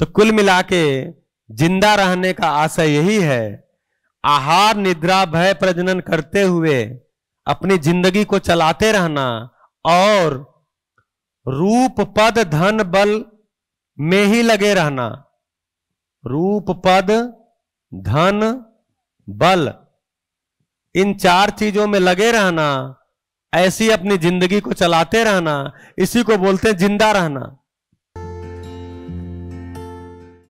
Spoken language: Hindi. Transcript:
तो कुल मिला के जिंदा रहने का आशय यही है आहार निद्रा भय प्रजनन करते हुए अपनी जिंदगी को चलाते रहना और रूप पद धन बल में ही लगे रहना रूप पद धन बल इन चार चीजों में लगे रहना ऐसी अपनी जिंदगी को चलाते रहना इसी को बोलते हैं जिंदा रहना